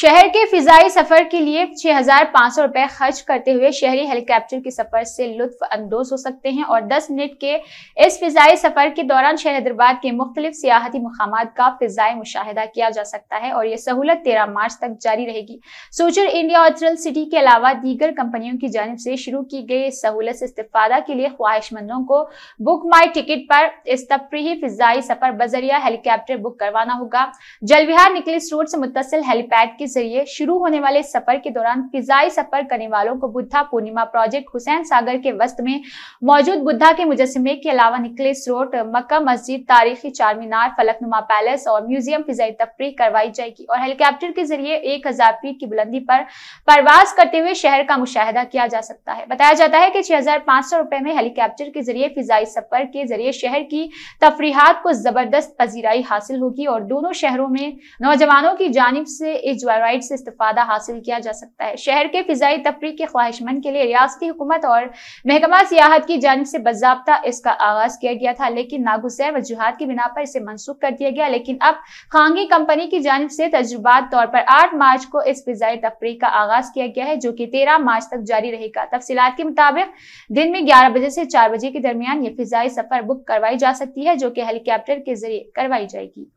शहर के फिजाई सफर के लिए 6,500 रुपए खर्च करते हुए शहरी हेलीकॉप्टर के सफर से लुत्फ अंदोज हो सकते हैं और 10 मिनट के इस फिजाई सफर के दौरान शहर हैदराबाद के मुख्तलिफ सियाहती मकाम का फिजाई मुशाहिदा किया जा सकता है और यह सहूलत तेरह मार्च तक जारी रहेगी सोचर इंडिया और थ्रिल सिटी के अलावा दीगर कंपनियों की जानब से शुरू की गई इस सहूलत से इस्तेफादा के लिए ख्वाहिशमंदों को बुक माई टिकट पर इस तफरी फिजाई सफर बजरिया हेलीकॉप्टर बुक करवाना होगा जलविहार निकलिस रोड से मुतसिल हेलीपैड की जरिए शुरू होने वाले सफर के दौरान फिजाई सफर करने वालों को बुद्धा पूर्णिमा प्रोजेक्ट हुसैन सागर के वस्त में मौजूद बुद्धा के मुजस्मे के अलावा निकलेस रोड मक्का मस्जिद तारीखी चार मीनार फलकनुमा पैलेस और म्यूजियम फिजाई तफरी करवाई जाएगी और हेलीकॉप्टर के जरिए एक फीट की बुलंदी पर परवास करते हुए शहर का मुशाहिदा किया जा सकता है बताया जाता है कि छह रुपए में हेलीकॉप्टर के जरिए फिजाई सफर के जरिए शहर की तफरीहत को जबरदस्त पजीराई हासिल होगी और दोनों शहरों में नौजवानों की जानब से इस शराइ से इस्तादा हासिल किया जा सकता है शहर के फिजाई तफरी के ख्वाहिशमंद के लिए रियासती हुकूमत और महकमा सियाहत की जानब से बाबा इसका आगाज किया गया था लेकिन नागुजैर वजूहत की बिना पर इसे मनसूख कर दिया गया लेकिन अब खांगी कंपनी की जानब से तजुर्बात तौर पर आठ मार्च को इस फिजाई तफरी का आगाज किया गया है जो की तेरह मार्च तक जारी रहेगा तफसीत के मुताबिक दिन में ग्यारह बजे से चार बजे के दरमियान ये फिजाई सफर बुक करवाई जा सकती है जो कि हेलीकॉप्टर के जरिए करवाई जाएगी